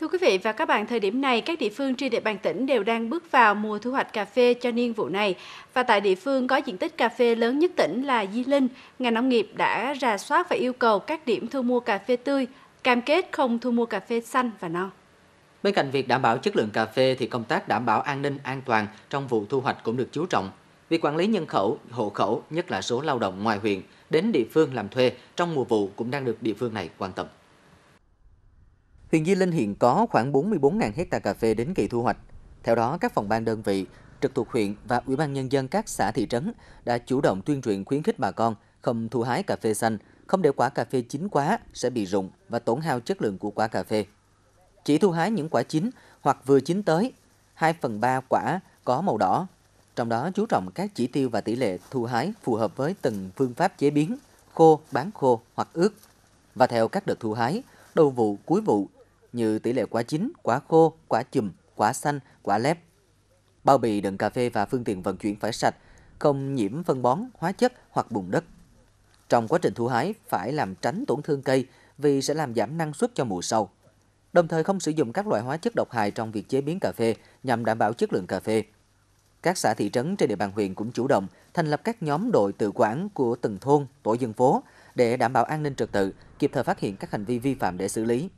Thưa quý vị và các bạn, thời điểm này các địa phương trên địa bàn tỉnh đều đang bước vào mùa thu hoạch cà phê cho niên vụ này. Và tại địa phương có diện tích cà phê lớn nhất tỉnh là Di Linh, ngành nông nghiệp đã ra soát và yêu cầu các điểm thu mua cà phê tươi cam kết không thu mua cà phê xanh và non. Bên cạnh việc đảm bảo chất lượng cà phê thì công tác đảm bảo an ninh an toàn trong vụ thu hoạch cũng được chú trọng. Việc quản lý nhân khẩu, hộ khẩu, nhất là số lao động ngoài huyện đến địa phương làm thuê trong mùa vụ cũng đang được địa phương này quan tâm. Huyện Di Linh hiện có khoảng 44.000 hecta cà phê đến kỳ thu hoạch. Theo đó, các phòng ban đơn vị trực thuộc huyện và Ủy ban nhân dân các xã thị trấn đã chủ động tuyên truyền khuyến khích bà con không thu hái cà phê xanh, không để quả cà phê chín quá sẽ bị rụng và tổn hao chất lượng của quả cà phê. Chỉ thu hái những quả chín hoặc vừa chín tới, 2 phần 3 quả có màu đỏ. Trong đó chú trọng các chỉ tiêu và tỷ lệ thu hái phù hợp với từng phương pháp chế biến, khô, bán khô hoặc ướt. Và theo các đợt thu hái, đầu vụ, cuối vụ như tỷ lệ quả chín, quả khô, quả chùm, quả xanh, quả lép. Bao bì đựng cà phê và phương tiện vận chuyển phải sạch, không nhiễm phân bón, hóa chất hoặc bùn đất. Trong quá trình thu hái phải làm tránh tổn thương cây vì sẽ làm giảm năng suất cho mùa sau. Đồng thời không sử dụng các loại hóa chất độc hại trong việc chế biến cà phê nhằm đảm bảo chất lượng cà phê. Các xã thị trấn trên địa bàn huyện cũng chủ động thành lập các nhóm đội tự quản của từng thôn, tổ dân phố để đảm bảo an ninh trật tự, kịp thời phát hiện các hành vi vi phạm để xử lý.